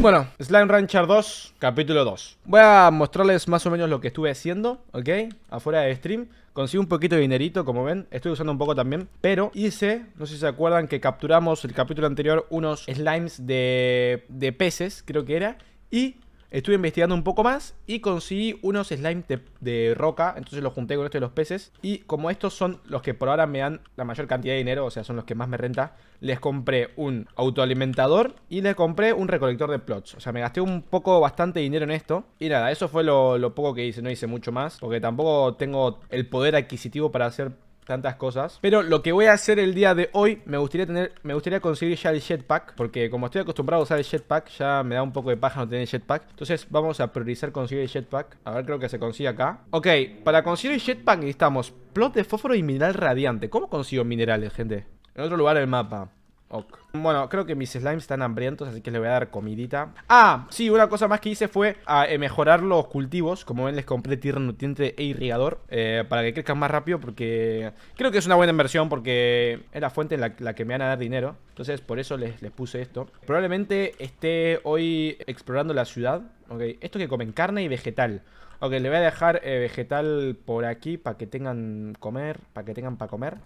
Bueno, Slime Rancher 2, capítulo 2 Voy a mostrarles más o menos lo que estuve haciendo, ¿ok? Afuera de stream Consigo un poquito de dinerito, como ven Estoy usando un poco también Pero hice, no sé si se acuerdan que capturamos el capítulo anterior Unos slimes de, de peces, creo que era Y Estuve investigando un poco más y conseguí unos slimes de, roca, entonces los junté con estos de los peces. Y como estos son los que por ahora me dan la mayor cantidad de dinero, o sea, son los que más me renta, les compré un autoalimentador y les compré un recolector de plots. O sea, me gasté un poco, bastante dinero en esto. Y nada, eso fue lo poco que hice, no hice mucho más, porque tampoco tengo el poder adquisitivo para hacer tantas cosas. Pero lo que voy a hacer el día de hoy, me gustaría tener, me gustaría conseguir ya el jetpack, porque como estoy acostumbrado a usar el jetpack, ya me da un poco de paja no tener el jetpack. Entonces vamos a priorizar conseguir el jetpack. A ver, creo que se consigue acá. Ok, para conseguir el jetpack necesitamos plot de fósforo y mineral radiante. ¿Cómo consigo minerales, gente? En otro lugar del mapa. Bueno, creo que mis slimes están hambrientos, así que les voy a dar comidita. Ah, sí, una cosa más que hice fue eh, mejorar los cultivos. Como ven, les compré tierra nutriente e irrigador eh, para que crezcan más rápido porque creo que es una buena inversión porque es la fuente en la, que me van a dar dinero. Entonces, por eso les, puse esto. Probablemente esté hoy explorando la ciudad. Ok, esto que comen carne y vegetal. Ok, le voy a dejar eh, vegetal por aquí para que tengan comer, para que tengan para comer.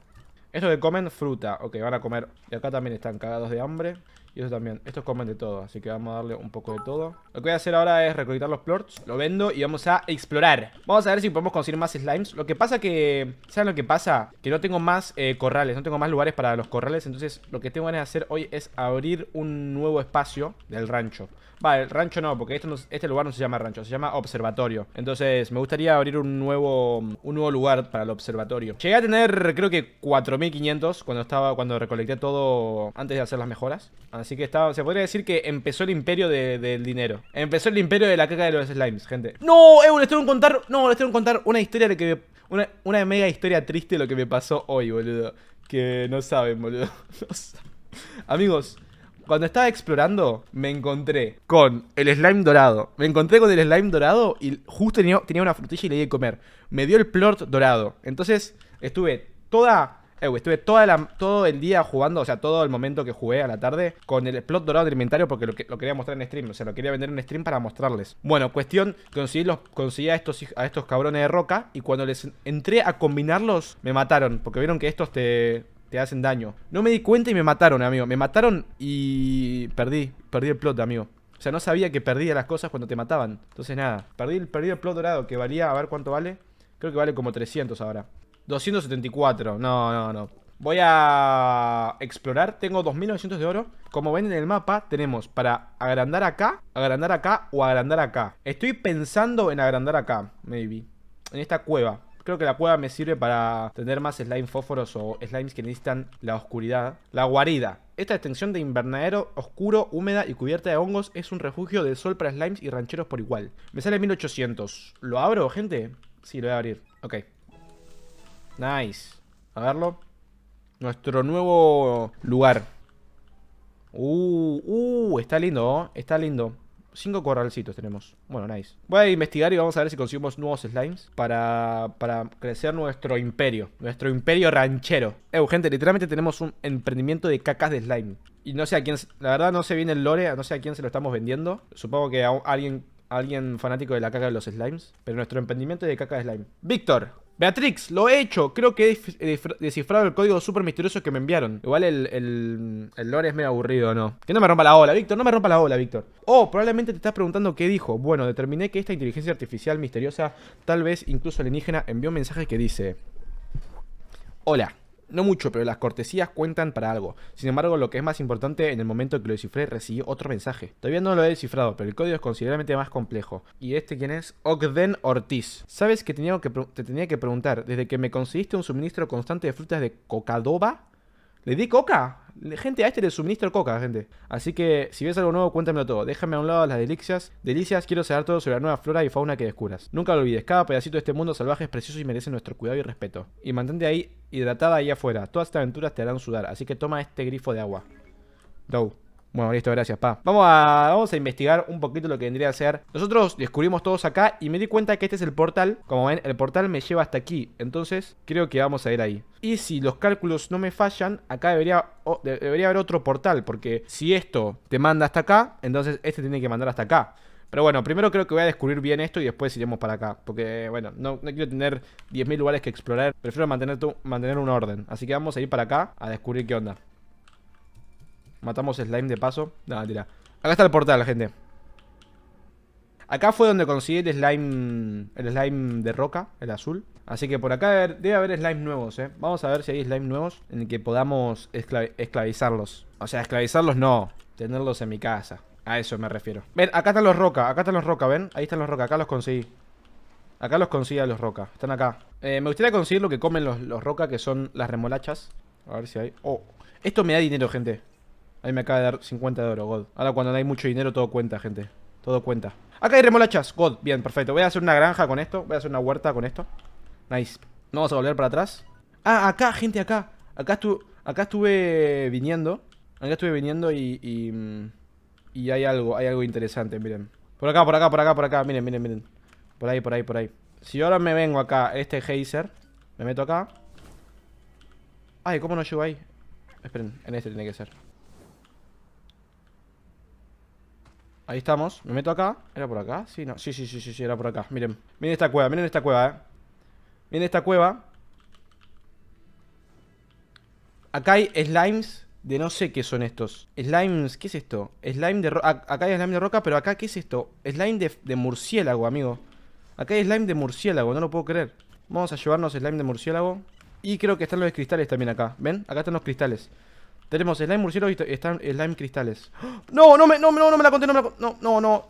Esto que comen fruta. Ok, van a comer. Y acá también están cagados de hambre. Y eso también. Estos comen de todo, así que vamos a darle un poco de todo. Lo que voy a hacer ahora es recolectar los plorts. Lo vendo y vamos a explorar. Vamos a ver si podemos conseguir más slimes. Lo que pasa que... ¿Saben lo que pasa? Que no tengo más eh, corrales, no tengo más lugares para los corrales. Entonces lo que tengo que hacer hoy es abrir un nuevo espacio del rancho. Vale, el rancho no, porque este, este lugar no se llama rancho, se llama observatorio. Entonces me gustaría abrir un nuevo, un nuevo lugar para el observatorio. Llegué a tener creo que 4500 cuando estaba cuando recolecté todo antes de hacer las mejoras. Así que estaba, se podría decir que empezó el imperio del dinero. Empezó el imperio de la caca de los slimes, gente. No, Evo, les tengo que contar, no, les tengo que contar una historia de que una, una mega historia triste de lo que me pasó hoy, boludo. Que no saben, boludo. Amigos, cuando estaba explorando, me encontré con el slime dorado. Me encontré con el slime dorado y justo tenía, una frutilla y le di a comer. Me dio el plort dorado. Entonces, estuve toda eh, estuve toda todo el día jugando, o sea, todo el momento que jugué a la tarde con el plot dorado del inventario porque lo, quería mostrar en stream, o sea, lo quería vender en stream para mostrarles. Bueno, cuestión, conseguí, a, estos, cabrones de roca y cuando les entré a combinarlos, me mataron porque vieron que estos te, hacen daño. No me di cuenta y me mataron, amigo. Me mataron y perdí, perdí el plot, amigo. O sea, no sabía que perdía las cosas cuando te mataban. Entonces, nada, perdí, perdí el plot dorado que valía, a ver cuánto vale. Creo que vale como 300 ahora. 274. No, no, no. Voy a explorar. Tengo 2900 de oro. Como ven en el mapa, tenemos para agrandar acá, agrandar acá o agrandar acá. Estoy pensando en agrandar acá, maybe. En esta cueva. Creo que la cueva me sirve para tener más slime fósforos o slimes que necesitan la oscuridad. La guarida. Esta extensión de invernadero oscuro, húmeda y cubierta de hongos es un refugio de sol para slimes y rancheros por igual. Me sale 1800. ¿Lo abro, gente? Sí, lo voy a abrir. Ok. Nice. A verlo. Nuestro nuevo lugar. Uh, uh, está lindo, ¿eh? está lindo. Cinco corralcitos tenemos. Bueno, nice. Voy a investigar y vamos a ver si conseguimos nuevos slimes para, para crecer nuestro imperio. Nuestro imperio ranchero. Eh, gente, literalmente tenemos un emprendimiento de cacas de slime. Y no sé a quién... La verdad no sé bien el lore, no sé a quién se lo estamos vendiendo. Supongo que a alguien alguien fanático de la caca de los slimes, pero nuestro emprendimiento es de caca de slime. Víctor, Beatrix, lo he hecho. Creo que he descifrado el código súper misterioso que me enviaron. Igual el, el, el, lore es medio aburrido, ¿no? Que no me rompa la ola, Víctor. No me rompa la ola, Víctor. Oh, probablemente te estás preguntando qué dijo. Bueno, determiné que esta inteligencia artificial misteriosa, tal vez incluso alienígena, envió un mensaje que dice... Hola. No mucho, pero las cortesías cuentan para algo. Sin embargo, lo que es más importante, en el momento que lo descifré recibí otro mensaje. Todavía no lo he descifrado, pero el código es considerablemente más complejo. ¿Y este quién es? Ogden Ortiz. Sabes que, tenía que te tenía que preguntar, desde que me conseguiste un suministro constante de frutas de cocadoba, le di coca. Gente, a este le suministro coca, gente. Así que, si ves algo nuevo, cuéntamelo todo. Déjame a un lado las delicias. Delicias, quiero saber todo sobre la nueva flora y fauna que descubras. Nunca lo olvides, cada pedacito de este mundo salvaje es precioso y merece nuestro cuidado y respeto. Y mantente ahí hidratada ahí afuera. Todas estas aventuras te harán sudar, así que toma este grifo de agua. Dow. Bueno, listo, gracias, pa. Vamos a, vamos a investigar un poquito lo que vendría a ser. Nosotros descubrimos todos acá y me di cuenta que este es el portal. Como ven, el portal me lleva hasta aquí. Entonces, creo que vamos a ir ahí. Y si los cálculos no me fallan, acá debería, debería haber otro portal. Porque si esto te manda hasta acá, entonces este tiene que mandar hasta acá. Pero bueno, primero creo que voy a descubrir bien esto y después iremos para acá. Porque, bueno, no, no quiero tener 10.000 lugares que explorar. Prefiero mantener, mantener un orden. Así que vamos a ir para acá a descubrir qué onda. Matamos slime de paso. No, tira Acá está el portal, gente. Acá fue donde conseguí el slime. El slime de roca, el azul. Así que por acá debe haber slime nuevos, eh. Vamos a ver si hay slime nuevos en el que podamos esclavizarlos. O sea, esclavizarlos no. Tenerlos en mi casa. A eso me refiero. Ven, acá están los roca. Acá están los roca, ven. Ahí están los roca. Acá los conseguí. Acá los conseguí a los roca. Están acá. Eh, me gustaría conseguir lo que comen los, los roca, que son las remolachas. A ver si hay. Oh, esto me da dinero, gente. Ahí me acaba de dar 50 de oro, God. Ahora cuando no hay mucho dinero todo cuenta, gente. Todo cuenta. Acá hay remolachas. God, bien, perfecto. Voy a hacer una granja con esto. Voy a hacer una huerta con esto. Nice. No vamos a volver para atrás. Ah, acá, gente, acá. Acá, estu acá estuve viniendo. Acá estuve viniendo y, y, mm, y... hay algo, hay algo interesante, miren. Por acá, por acá, por acá, por acá. Miren, miren, miren. Por ahí, por ahí, por ahí. Si ahora me vengo acá, este geyser. Me meto acá. Ay, ¿cómo no llego ahí? Esperen, en este tiene que ser. Ahí estamos, me meto acá ¿Era por acá? Sí, no, sí, sí, sí, sí, era por acá Miren, miren esta cueva, miren esta cueva, eh Miren esta cueva Acá hay slimes de no sé qué son estos Slimes, ¿qué es esto? Slime de roca, acá hay slime de roca, pero acá ¿qué es esto? Slime de, de murciélago, amigo Acá hay slime de murciélago, no lo puedo creer Vamos a llevarnos slime de murciélago Y creo que están los cristales también acá ¿Ven? Acá están los cristales tenemos slime murciélago y están slime cristales. No, no me, no, no, no me la conté, no me la No, no, no.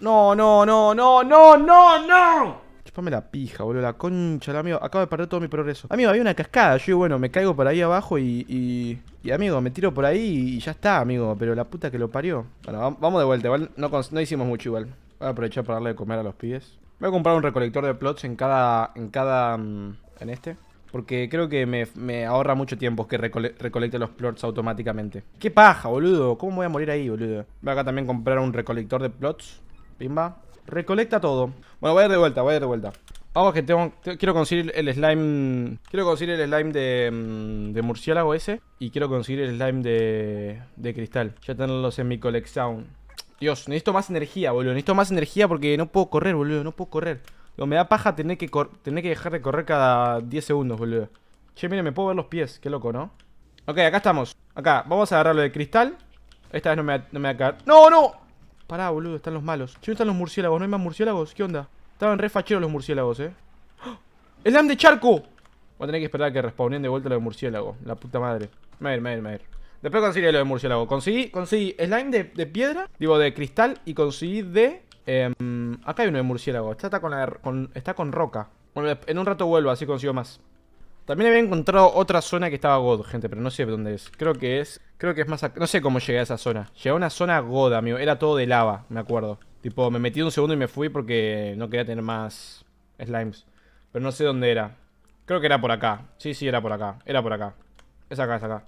No, no, no, no, no, no, no. Chupame la pija, boludo, la concha, amigo. Acabo de perder todo mi progreso. Amigo, había una cascada. Yo, bueno, me caigo por ahí abajo y, y. y amigo, me tiro por ahí y ya está, amigo. Pero la puta que lo parió. Bueno, vamos de vuelta, igual. No, no hicimos mucho igual. Voy a aprovechar para darle de comer a los pies. Voy a comprar un recolector de plots en cada. en cada. Mm, en este. Porque creo que me, ahorra mucho tiempo que recolecte los plots automáticamente. ¡Qué paja, boludo! ¿Cómo voy a morir ahí, boludo? Voy acá también comprar un recolector de plots. Pimba. Recolecta todo. Bueno, voy a ir de vuelta, voy a ir de vuelta. Vamos que tengo, quiero conseguir el slime... Quiero conseguir el slime de, mm, de murciélago ese. Y quiero conseguir el slime de, de cristal. Ya tenerlos en mi colección. Dios, necesito más energía, boludo. Necesito más energía porque no puedo correr, boludo. No puedo correr. Digo, me da paja tener que, tener que dejar de correr cada 10 segundos, boludo. Che, mire, me puedo ver los pies. Qué loco, ¿no? Ok, acá estamos. Acá, vamos a agarrar lo de cristal. Esta vez no me, no va a caer. ¡No, no! Pará, boludo, están los malos. Che, están los murciélagos? ¿No hay más murciélagos? ¿Qué onda? Estaban re facheros los murciélagos, eh. ¡Ah! ¡El de charco! Voy a tener que esperar a que respawnen de vuelta lo de murciélago. La puta madre. Me ir, me Después conseguiré lo de murciélago. Conseguí, conseguí slime de, de piedra, digo de cristal, y conseguí de Em, acá hay uno de murciélago. está con, la, está con roca. Bueno, en un rato vuelvo, así consigo más. También había encontrado otra zona que estaba God, gente, pero no sé dónde es. Creo que es... Creo que es más... No sé cómo llegué a esa zona. Llegué a una zona God, amigo. Era todo de lava, me acuerdo. Tipo, me metí un segundo y me fui porque no quería tener más slimes. Pero no sé dónde era. Creo que era por acá. Sí, sí, era por acá. Era por acá. Es acá, es acá.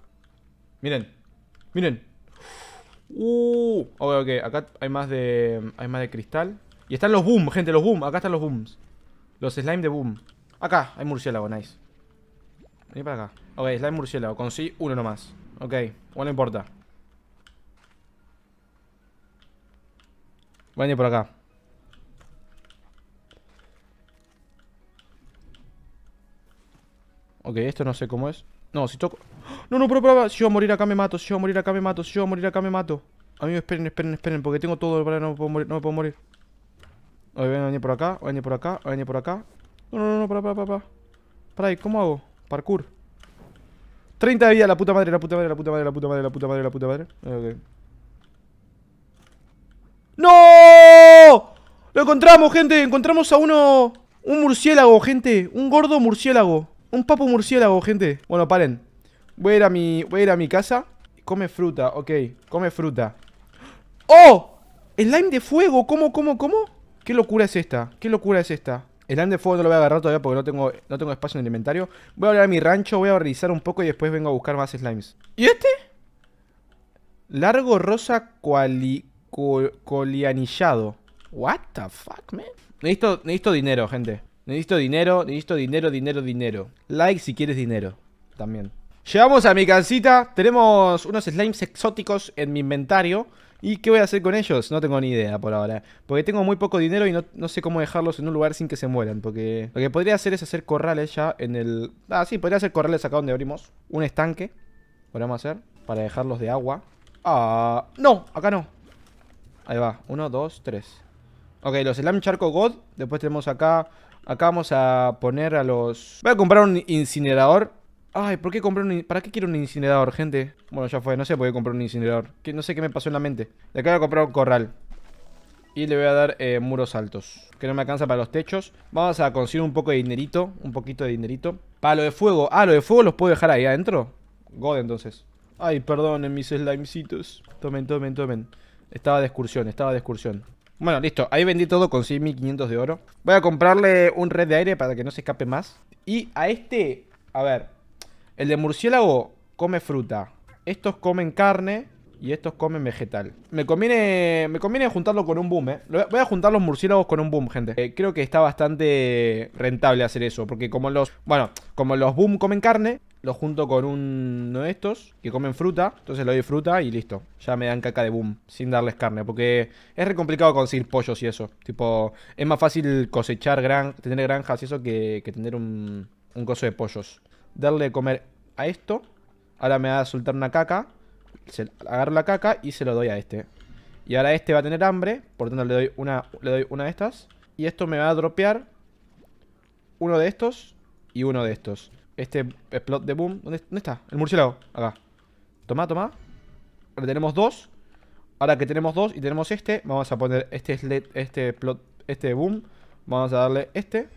Miren. Miren. Uh, Uh, ok, ok. Acá hay más de. Hay más de cristal. Y están los boom, gente, los boom. Acá están los booms. Los slime de boom. Acá, hay murciélago, nice. Vení para acá. Ok, slime murciélago. Conseguí uno nomás. Ok, bueno, no importa. Vení por acá. Ok, esto no sé cómo es. No, si toco... ¡Ah! No, no, pero, pero, si yo voy a morir acá me mato, si yo voy a morir acá me mato, si yo voy a morir acá me mato me esperen, esperen, esperen, porque tengo todo para no me puedo morir, no me puedo morir. Voy a venir por acá, voy a por acá, voy por acá. No, no, no, para, para, para, para. Para ahí, ¿cómo hago? Parkour. 30 de vida, la puta madre, la puta madre, la puta madre, la puta madre, la puta madre, la puta madre. Okay. ¡No! Lo encontramos, gente. Encontramos a uno. Un murciélago, gente. Un gordo murciélago. Un papo murciélago, gente. Bueno, paren. Voy a ir a mi, voy a ir a mi casa. Come fruta, ok. Come fruta. ¡Oh! Slime de fuego, ¿cómo, cómo, cómo? ¿Qué locura es esta? ¿Qué locura es esta? El slime de fuego no lo voy a agarrar todavía porque no tengo, no tengo espacio en el inventario. Voy a volver a mi rancho, voy a revisar un poco y después vengo a buscar más slimes. ¿Y este? Largo rosa colianillado. What the fuck, man? Necesito, necesito dinero, gente. Necesito dinero, necesito dinero, dinero, dinero. Like si quieres dinero. También. Llegamos a mi casita. Tenemos unos slimes exóticos en mi inventario. ¿Y qué voy a hacer con ellos? No tengo ni idea por ahora. Porque tengo muy poco dinero y no, sé cómo dejarlos en un lugar sin que se mueran. Porque lo que podría hacer es hacer corrales ya en el... Ah, sí, podría hacer corrales acá donde abrimos. Un estanque. Podríamos hacer. Para dejarlos de agua. Ah... No, acá no. Ahí va. Uno, dos, tres. Ok, los Slam Charco God. Después tenemos acá... Acá vamos a poner a los... Voy a comprar un incinerador Ay, ¿por qué compré un... ¿Para qué quiero un incinerador, gente? Bueno, ya fue, no sé por qué comprar un incinerador que, No sé qué me pasó en la mente Le acabo de comprar un corral y le voy a dar eh, muros altos Que no me alcanza para los techos Vamos a conseguir un poco de dinerito Un poquito de dinerito Para lo de fuego Ah, lo de fuego los puedo dejar ahí adentro God entonces Ay, perdonen mis slimecitos Tomen, tomen, tomen Estaba de excursión, estaba de excursión bueno, listo. Ahí vendí todo con 6.500 de oro. Voy a comprarle un red de aire para que no se escape más. Y a este... A ver, el de murciélago come fruta. Estos comen carne y estos comen vegetal. Me conviene, me conviene juntarlo con un boom, ¿eh? Voy a juntar los murciélagos con un boom, gente. Eh, creo que está bastante rentable hacer eso. Porque como los... Bueno, como los boom comen carne, los junto con uno de estos que comen fruta. Entonces le doy fruta y listo. Ya me dan caca de boom sin darles carne. Porque es re complicado conseguir pollos y eso. Tipo, es más fácil cosechar, gran, tener granjas y eso que, que tener un, un coso de pollos darle de comer a esto. Ahora me va a soltar una caca. Se, agarro la caca y se lo doy a este. Y ahora este va a tener hambre. Por tanto, le doy una, le doy una de estas. Y esto me va a dropear uno de estos y uno de estos. Este plot de boom. ¿Dónde, está? El murciélago. Acá. Toma, toma. Ahora tenemos dos. Ahora que tenemos dos y tenemos este, vamos a poner este este plot, este boom. Vamos a darle este.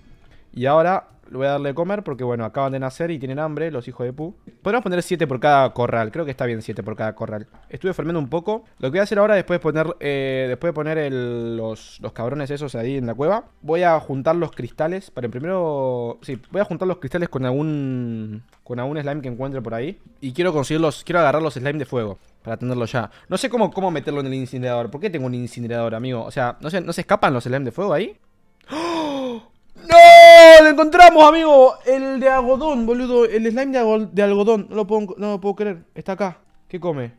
Y ahora le voy a darle de comer porque, bueno, acaban de nacer y tienen hambre, los hijos de Pu. Podríamos poner 7 por cada corral. Creo que está bien 7 por cada corral. Estuve fermando un poco. Lo que voy a hacer ahora, eh, después de poner, después de poner los, cabrones esos ahí en la cueva, voy a juntar los cristales. Para el primero... Sí, voy a juntar los cristales con algún... Con algún slime que encuentre por ahí. Y quiero conseguirlos... Quiero agarrar los slime de fuego para tenerlo ya. No sé cómo, cómo meterlo en el incinerador. ¿Por qué tengo un incinerador, amigo? O sea, ¿no ¿no se escapan los slime de fuego ahí? ¡Oh! ¡No! ¡Lo encontramos, amigo! El de algodón, boludo. El slime de, algodón. No lo, puedo, no puedo creer. Está acá. ¿Qué come?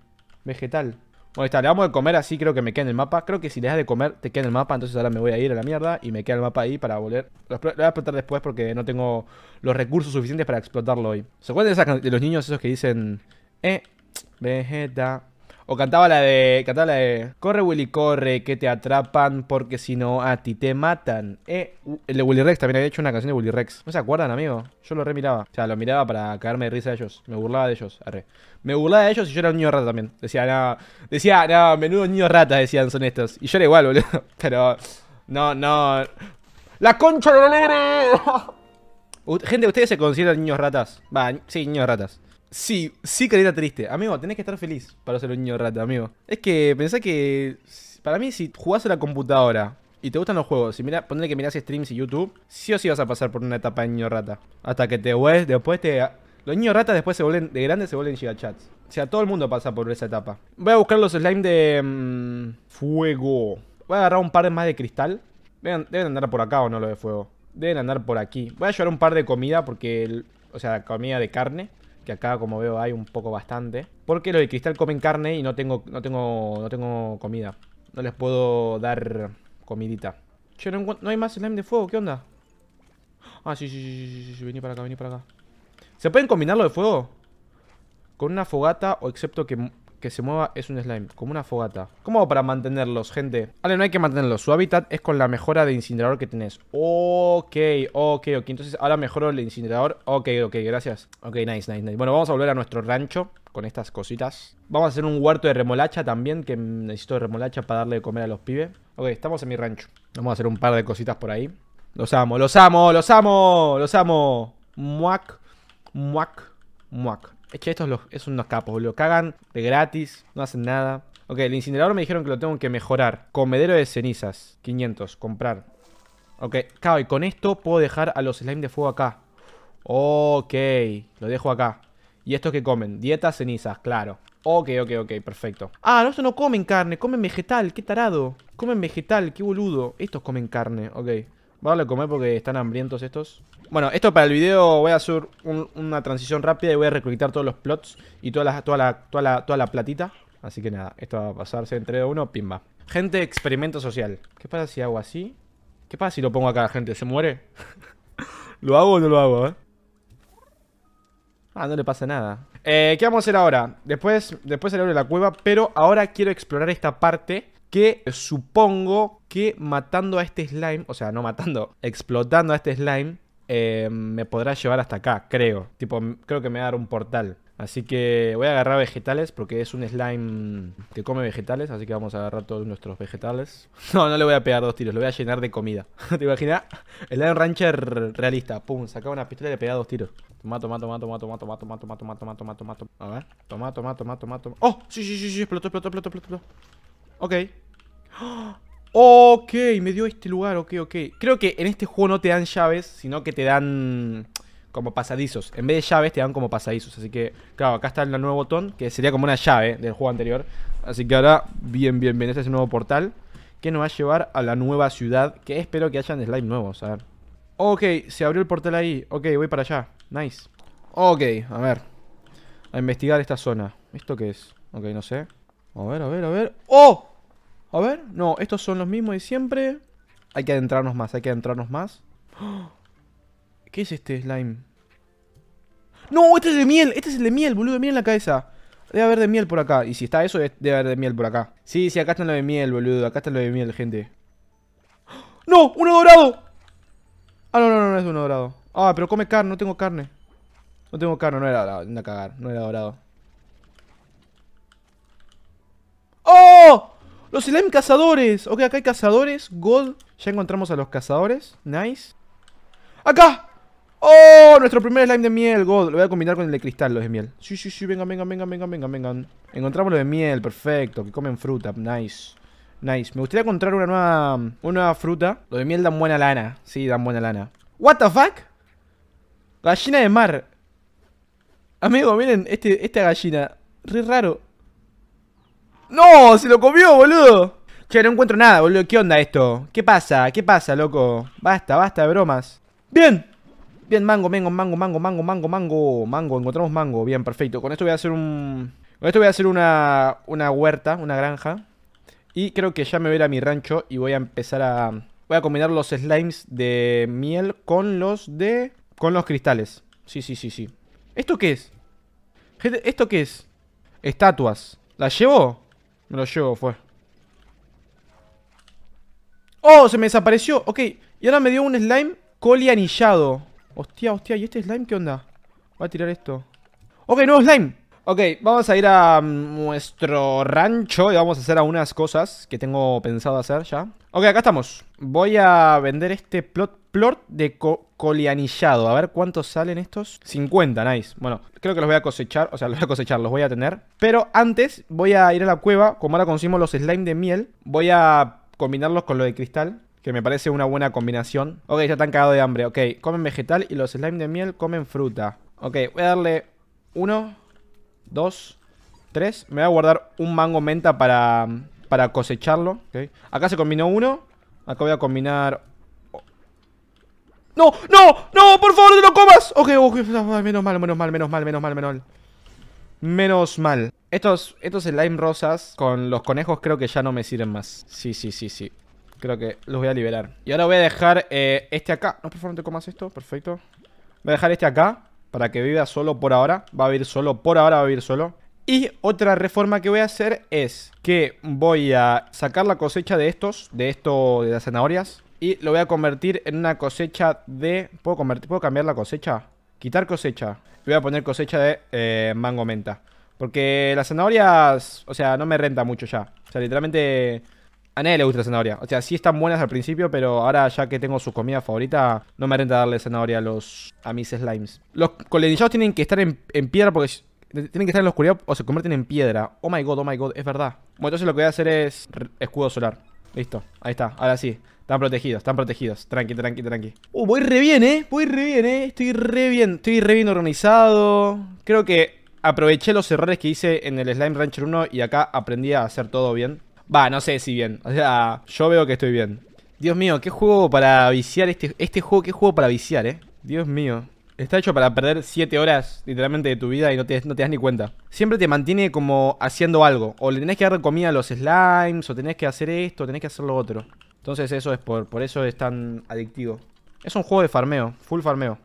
Vegetal. Bueno, está, le vamos a comer así, creo que me queda en el mapa. Creo que si le de comer, te queda en el mapa. Entonces ahora me voy a ir a la mierda y me queda el mapa ahí para volver. Lo, voy a explotar después porque no tengo los recursos suficientes para explotarlo hoy. ¿Se acuerdan de, de los niños esos que dicen, eh, vegeta, o cantaba la de. Cantaba la de. Corre, Willy, corre, que te atrapan, porque si no a ti te matan. Eh, el de Willy Rex también había hecho una canción de Willy Rex. ¿No se acuerdan, amigo? Yo lo re miraba O sea, lo miraba para caerme de risa de ellos. Me burlaba de ellos. Me burlaba de ellos y yo era un niño rata también. Decía, no. Decía, no, menudo niño rata, decían, son estos. Y yo era igual, boludo. Pero. No, no. ¡La concha de la Gente, ¿ustedes se consideran niños ratas? Va, sí, niños ratas. Sí, sí, era triste. Amigo, tenés que estar feliz para ser un niño rata, amigo. Es que pensé que. Para mí, si jugás a la computadora y te gustan los juegos, y mira, que mirás streams y YouTube, sí o sí vas a pasar por una etapa de niño rata. Hasta que te hues, después te. Los niños ratas después se vuelven. De grandes se vuelven gigachats. O sea, todo el mundo pasa por esa etapa. Voy a buscar los slime de. Mm, fuego. Voy a agarrar un par más de cristal. Deben, andar por acá o no lo de fuego. Deben andar por aquí. Voy a llevar un par de comida porque. o sea, comida de carne que acá como veo hay un poco bastante. Porque los de cristal comen carne y no tengo, no tengo, no tengo comida. No les puedo dar comidita. Che, no, hay más slime de fuego, ¿qué onda? Ah, sí, sí, sí, sí, sí, sí, vení para acá, vení para acá. ¿Se pueden combinar lo de fuego? Con una fogata o excepto que que se mueva es un slime, como una fogata. ¿Cómo hago para mantenerlos, gente? Vale, no hay que mantenerlos. Su hábitat es con la mejora de incinerador que tenés. Ok, ok, ok. Entonces ahora mejoro el incinerador. Ok, ok, gracias. Ok, nice, nice, nice. Bueno, vamos a volver a nuestro rancho con estas cositas. Vamos a hacer un huerto de remolacha también, que necesito remolacha para darle de comer a los pibes. Ok, estamos en mi rancho. Vamos a hacer un par de cositas por ahí. Los amo, los amo, los amo, los amo. Muac, muac, muac. Es que estos los, es unos capos, boludo. Cagan de gratis, no hacen nada. Ok, el incinerador me dijeron que lo tengo que mejorar. Comedero de cenizas. 500, comprar. Ok, claro, y con esto puedo dejar a los slime de fuego acá. Ok, lo dejo acá. ¿Y estos que comen? Dieta, cenizas, claro. Ok, ok, ok, perfecto. Ah, no, estos no comen carne, comen vegetal, qué tarado. Comen vegetal, qué boludo. Estos comen carne, ok. Vale, a comer porque están hambrientos estos. Bueno, esto para el video voy a hacer una transición rápida y voy a recolectar todos los plots y toda la, toda la, toda la, platita. Así que nada, esto va a pasarse entre uno, pimba. Gente, experimento social. ¿Qué pasa si hago así? ¿Qué pasa si lo pongo acá, gente? ¿Se muere? ¿Lo hago o no lo hago, eh? Ah, no le pasa nada. Eh, ¿Qué vamos a hacer ahora? Después, después se le abre la cueva, pero ahora quiero explorar esta parte que supongo que matando a este slime, o sea, no matando, explotando a este slime, me podrá llevar hasta acá, creo. Tipo, creo que me va a dar un portal. Así que voy a agarrar vegetales porque es un slime que come vegetales, así que vamos a agarrar todos nuestros vegetales. No, no le voy a pegar dos tiros, le voy a llenar de comida. ¿Te imaginas? El Lion Rancher realista. Pum, sacaba una pistola y le pegaba dos tiros. Toma, toma, toma, toma, toma, toma, toma, toma, toma, toma, toma, toma, toma. A ver. Toma, toma, toma, toma, ¡Oh! Sí, sí, sí, sí, explotó, explotó, explotó, explotó. Ok. Ok, me dio este lugar, ok, ok. Creo que en este juego no te dan llaves, sino que te dan como pasadizos. En vez de llaves te dan como pasadizos. Así que, claro, acá está el nuevo botón, que sería como una llave del juego anterior. Así que ahora, bien, bien, bien. Este es el nuevo portal que nos va a llevar a la nueva ciudad, que espero que hayan slime nuevos, a ver. Ok, se abrió el portal ahí. Ok, voy para allá. Nice. Ok, a ver. A investigar esta zona. ¿Esto qué es? Ok, no sé. A ver, a ver, a ver. ¡Oh! A ver, no, estos son los mismos de siempre. Hay que adentrarnos más, hay que adentrarnos más. ¿Qué es este slime? ¡No! Este es de miel, este es el de miel, boludo, en la cabeza. Debe haber de miel por acá. Y si está eso, debe haber de miel por acá. Sí, sí, acá está lo de miel, boludo. Acá está lo de miel, gente. ¡No! ¡Uno dorado! Ah, no, no, no, no es uno dorado. Ah, pero come carne, no tengo carne. No tengo carne, no era dorado, a cagar, no era dorado. ¡Los slime cazadores! Ok, acá hay cazadores. Gold, Ya encontramos a los cazadores. Nice. ¡Acá! ¡Oh! Nuestro primer slime de miel, Gold, Lo voy a combinar con el de cristal, los de miel. Sí, sí, sí. venga, venga, venga, venga venga, venga. Encontramos los de miel. Perfecto. Que comen fruta. Nice. Nice. Me gustaría encontrar una nueva, una fruta. Los de miel dan buena lana. Sí, dan buena lana. ¿What the fuck? Gallina de mar. Amigo, miren este, esta gallina. Re raro. ¡No! ¡Se lo comió, boludo! Che, no encuentro nada, boludo. ¿Qué onda esto? ¿Qué pasa? ¿Qué pasa, loco? Basta, basta de bromas. ¡Bien! Bien, mango, mango, mango, mango, mango, mango, mango, mango. Encontramos mango. Bien, perfecto. Con esto voy a hacer un... Con esto voy a hacer una, una huerta, una granja. Y creo que ya me voy a ir a mi rancho y voy a empezar a... Voy a combinar los slimes de miel con los de... Con los cristales. Sí, sí, sí, sí. ¿Esto qué es? ¿esto qué es? Estatuas. ¿Las llevo? Me lo llevo, fue. ¡Oh! Se me desapareció. Ok. Y ahora me dio un slime coli anillado. Hostia, hostia. ¿Y este slime qué onda? Voy a tirar esto. Ok, nuevo slime. Ok, vamos a ir a mm, nuestro rancho y vamos a hacer algunas cosas que tengo pensado hacer ya. Ok, acá estamos. Voy a vender este plot, plot de colianillado. A ver cuántos salen estos. 50, nice. Bueno, creo que los voy a cosechar. O sea, los voy a cosechar, los voy a tener. Pero antes voy a ir a la cueva. Como ahora conseguimos los slime de miel, voy a combinarlos con lo de cristal. Que me parece una buena combinación. Ok, ya están cagados de hambre. Ok, comen vegetal y los slime de miel comen fruta. Ok, voy a darle uno dos, tres. Me voy a guardar un mango menta para, cosecharlo. Acá se combinó uno. Acá voy a combinar... ¡No! ¡No! ¡No! ¡Por favor, no lo comas! Ok, ok. Menos mal, menos mal, menos mal, menos mal, menos mal. Menos mal. Estos, estos slime rosas con los conejos creo que ya no me sirven más. Sí, sí, sí, sí. Creo que los voy a liberar. Y ahora voy a dejar eh, este acá. No, por favor, no te comas esto. Perfecto. Voy a dejar este acá para que viva solo por ahora. Va a vivir solo, por ahora va a vivir solo. Y otra reforma que voy a hacer es que voy a sacar la cosecha de estos, de esto, de las zanahorias. Y lo voy a convertir en una cosecha de... ¿Puedo, cambiar la cosecha? Quitar cosecha. Voy a poner cosecha de eh, mango menta. Porque las zanahorias, o sea, no me renta mucho ya. O sea, literalmente a nadie le gusta la zanahoria. O sea, sí están buenas al principio, pero ahora ya que tengo su comida favorita, no me renta darle zanahoria a, los, a mis slimes. Los colonizados tienen que estar en, piedra porque tienen que estar en la oscuridad o se convierten en piedra. Oh my god, oh my god, es verdad. Bueno, entonces lo que voy a hacer es escudo solar. Listo, ahí está, ahora sí. Están protegidos, están protegidos. Tranqui, tranqui, tranqui. Uh, voy re bien, eh. Voy re bien, eh. Estoy re bien, estoy re bien organizado. Creo que aproveché los errores que hice en el Slime Rancher 1 y acá aprendí a hacer todo bien. Va, no sé si bien. O sea, yo veo que estoy bien. Dios mío, qué juego para viciar este, este juego, qué juego para viciar, eh. Dios mío. Está hecho para perder 7 horas literalmente de tu vida y no te, no te das ni cuenta. Siempre te mantiene como haciendo algo. O le tenés que dar comida a los slimes, o tenés que hacer esto, o tenés que hacer lo otro. Entonces eso es por, por eso es tan adictivo. Es un juego de farmeo, full farmeo.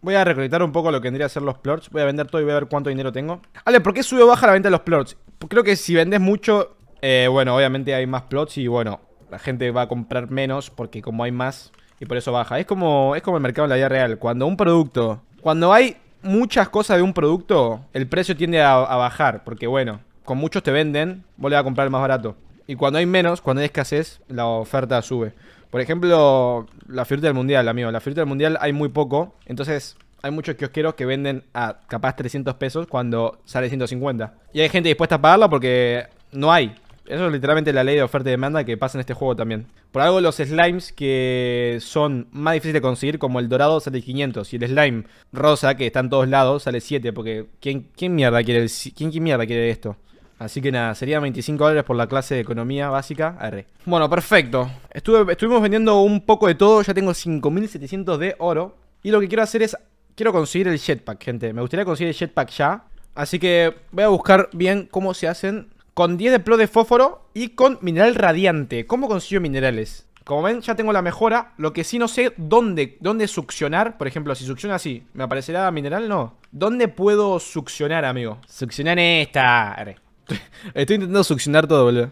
Voy a recolectar un poco lo que vendría a ser los plorts. Voy a vender todo y voy a ver cuánto dinero tengo. Ale, ¿por qué o baja la venta de los plorts? Creo que si vendes mucho eh, bueno, obviamente hay más plots y bueno, la gente va a comprar menos porque como hay más y por eso baja. Es como, es como el mercado en la vida real. Cuando un producto, cuando hay muchas cosas de un producto, el precio tiende a, bajar porque bueno, con muchos te venden, vos le vas a comprar más barato. Y cuando hay menos, cuando hay escasez, la oferta sube. Por ejemplo, la fruta del mundial, amigo. La fruta del mundial hay muy poco. Entonces, hay muchos kiosqueros que venden a capaz 300 pesos cuando sale 150. Y hay gente dispuesta a pagarla porque no hay. Eso es literalmente la ley de oferta y demanda que pasa en este juego también. Por algo los slimes que son más difíciles de conseguir, como el dorado sale 500 y el slime rosa que está en todos lados sale 7, porque ¿quién, quién mierda, quiere quiere esto? Así que nada, sería 25 dólares por la clase de economía básica R. Bueno, perfecto. Estuve, estuvimos vendiendo un poco de todo, ya tengo 5700 de oro. Y lo que quiero hacer es, quiero conseguir el jetpack, gente. Me gustaría conseguir el jetpack ya. Así que voy a buscar bien cómo se hacen con 10 de plot de fósforo y con mineral radiante. ¿Cómo consigo minerales? Como ven, ya tengo la mejora. Lo que sí no sé dónde, dónde succionar. Por ejemplo, si succiona así, ¿me aparecerá mineral? No. ¿Dónde puedo succionar, amigo? Succionar esta. Estoy intentando succionar todo, boludo.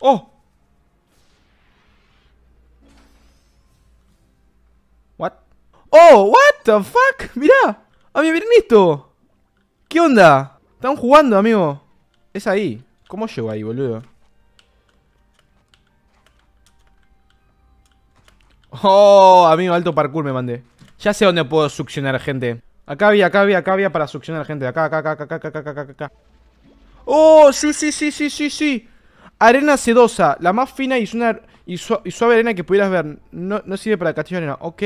¡Oh! ¿What? ¡Oh! ¿What the fuck? Mirá. A ah, mí, miren esto. ¿Qué onda? Están jugando, amigo. Es ahí. ¿Cómo llego ahí, boludo? Oh, amigo, alto parkour me mandé. Ya sé dónde puedo succionar gente. Acá había, acá había, acá había para succionar gente. Acá, acá, acá, acá, acá, acá, acá, acá. Oh, sí, sí, sí, sí, sí, sí. Arena sedosa, la más fina y, suave arena que pudieras ver. No, sirve para castillo de arena. Ok.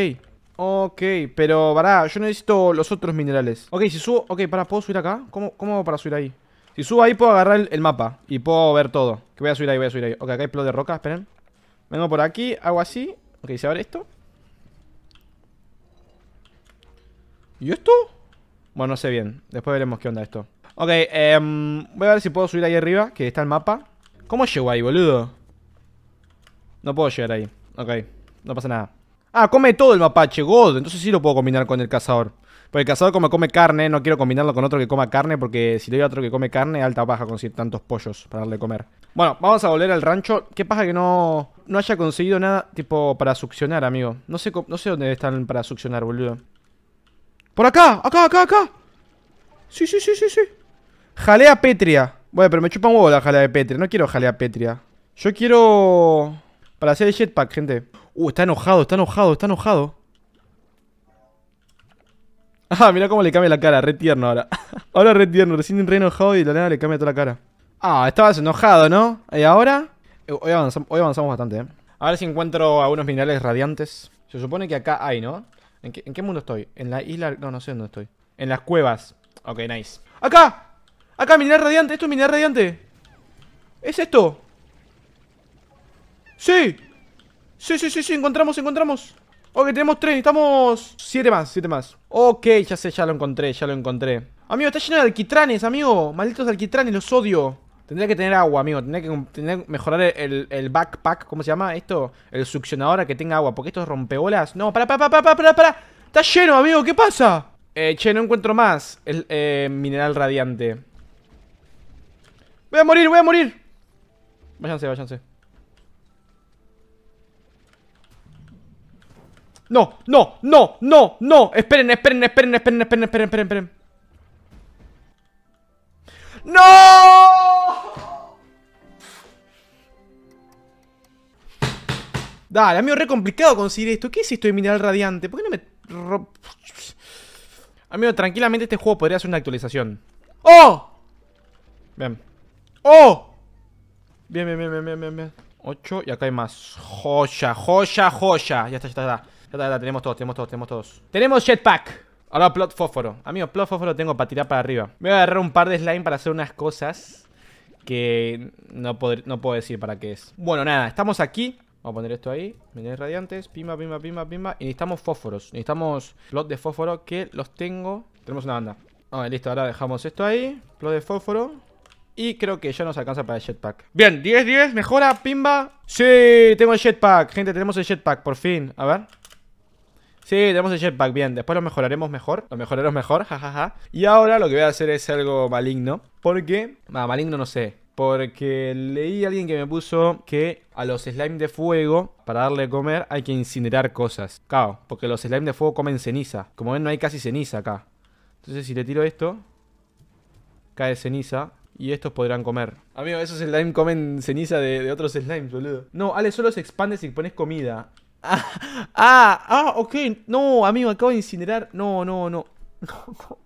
Ok, pero para, yo necesito los otros minerales. Ok, si subo. Ok, para, ¿puedo subir acá? ¿Cómo, cómo para subir ahí? Si subo ahí puedo agarrar el, mapa y puedo ver todo. Que voy a subir ahí, voy a subir ahí. Ok, acá hay de roca, esperen. Vengo por aquí, hago así. Ok, se abre esto. ¿Y esto? Bueno, no sé bien. Después veremos qué onda esto. Ok, em, voy a ver si puedo subir ahí arriba, que está el mapa. ¿Cómo llego ahí, boludo? No puedo llegar ahí. Ok, no pasa nada. Ah, come todo el mapache, God. Entonces sí lo puedo combinar con el cazador. Porque el cazador como come carne, no quiero combinarlo con otro que coma carne, porque si le doy a otro que come carne, alta baja conseguir tantos pollos para darle comer. Bueno, vamos a volver al rancho. ¿Qué pasa que no, haya conseguido nada tipo para succionar, amigo? No sé, no sé dónde están para succionar, boludo. ¡Por acá! ¡Acá, acá, acá! Sí, sí, sí, sí, sí. Jalea petria. Bueno, pero me chupa un huevo la jalea de petria. No quiero jalea petria. Yo quiero... Para hacer el jetpack, gente. Uh, está enojado, está enojado, está enojado. Ah, mira cómo le cambia la cara, re tierno ahora. ahora re tierno, recién re enojado y la nada le cambia toda la cara. Ah, estabas enojado, ¿no? ¿Y ahora? Eh, hoy avanzamos, bastante, ¿eh? A ver si encuentro algunos minerales radiantes. Se supone que acá hay, ¿no? ¿En qué, ¿En qué, mundo estoy? En la isla... No, no sé dónde estoy. En las cuevas. Ok, nice. ¡Acá! ¡Acá, mineral radiante! ¡Esto es mineral radiante! ¿Es esto? ¡Sí! ¡Sí, sí, sí, sí! ¡Encontramos, encontramos! Ok, tenemos tres, estamos... siete más, siete más Ok, ya sé, ya lo encontré, ya lo encontré Amigo, está lleno de alquitranes, amigo Malditos alquitranes, los odio Tendría que tener agua, amigo. Tendría que, mejorar el, backpack. ¿Cómo se llama esto? El succionador a que tenga agua. Porque estos rompeolas. No, para, para, para, para, para, para. Está lleno, amigo. ¿Qué pasa? Eh, che, no encuentro más. El eh, mineral radiante. Voy a morir, voy a morir. Váyanse, váyanse. No, no, no, no, no. Esperen, esperen, esperen, esperen, esperen, esperen, esperen, esperen. ¡No! Dale, amigo, re complicado conseguir esto. ¿Qué es esto de mineral radiante? ¿Por qué no me... Amigo, tranquilamente este juego podría hacer una actualización. ¡Oh! Bien. ¡Oh! Bien, bien, bien, bien, bien, bien. Ocho, y acá hay más. Joya, joya, joya. Ya ya está, ya está. Ya ya tenemos todos, tenemos todos, tenemos todos. Tenemos jetpack. Ahora plot fósforo. Amigo, plot fósforo tengo para tirar para arriba. voy a agarrar un par de slime para hacer unas cosas que no, no puedo decir para qué es. Bueno, nada, estamos aquí. Vamos a poner esto ahí. Minerales radiantes. Pimba, pimba, pimba, pimba. Y necesitamos fósforos. Necesitamos plot de fósforo que los tengo. Tenemos una banda. Ah, listo, ahora dejamos esto ahí. Plot de fósforo. Y creo que ya nos alcanza para el jetpack. Bien, 10, 10, mejora, pimba. Sí, tengo el jetpack. Gente, tenemos el jetpack, por fin. A ver. Sí, tenemos el jetpack, bien. Después lo mejoraremos mejor. Lo mejoraremos mejor, jajaja. Y ahora lo que voy a hacer es algo maligno. Porque... Ah, maligno no sé. Porque leí a alguien que me puso que a los slime de fuego, para darle de comer, hay que incinerar cosas. Claro, porque los slime de fuego comen ceniza. Como ven, no hay casi ceniza acá. Entonces, si le tiro esto, cae ceniza. Y estos podrán comer. Amigo, esos slime comen ceniza de, de otros slimes, boludo. No, Ale, solo se expande si pones comida. Ah, ah, ah, ok. No, amigo, acabo de incinerar. No, no, no. No, no.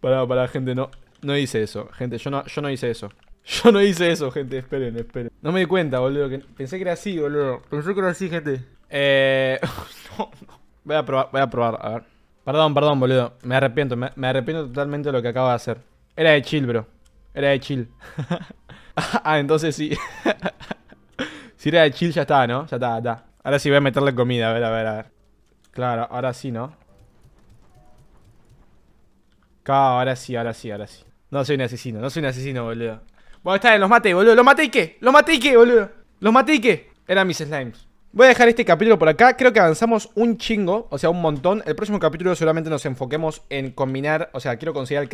Pará, pará, gente, no. No hice eso, gente. Yo no, yo no hice eso. Yo no hice eso, gente. Esperen, esperen. No me di cuenta, boludo. Pensé que era así, boludo. creo que así, gente. Eh. no, no. Voy a probar, voy a probar. A ver. Perdón, perdón, boludo. Me arrepiento, me, arrepiento totalmente de lo que acabo de hacer. Era de chill, bro. Era de chill. ah, entonces sí. si era de chill, ya está, ¿no? Ya está, está. Ahora sí voy a meterle comida, a ver, a ver, a ver. Claro, ahora sí, ¿no? Claro, ahora sí, ahora sí, ahora sí. No soy un asesino, no soy un asesino, boludo. Bueno, está bien, los maté, boludo. ¿Los maté qué? ¿Los maté boludo? ¿Los maté Eran mis slimes. Voy a dejar este capítulo por acá, creo que avanzamos un chingo, o sea, un montón. El próximo capítulo seguramente nos enfoquemos en combinar, o sea, quiero conseguir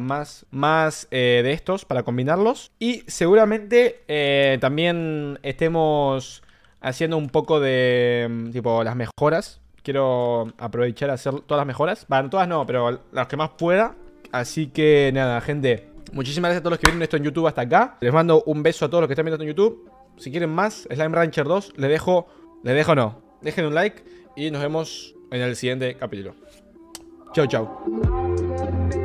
más, más eh, de estos para combinarlos. Y seguramente eh, también estemos haciendo un poco de, mm, tipo, las mejoras. Quiero aprovechar a hacer todas las mejoras. bueno, todas no, pero las que más pueda. Así que nada, gente. Muchísimas gracias a todos los que vienen esto en YouTube hasta acá. Les mando un beso a todos los que están viendo esto en YouTube. Si quieren más, Slime Rancher 2, les dejo... Les dejo no. Dejen un like y nos vemos en el siguiente capítulo. Chau, chao.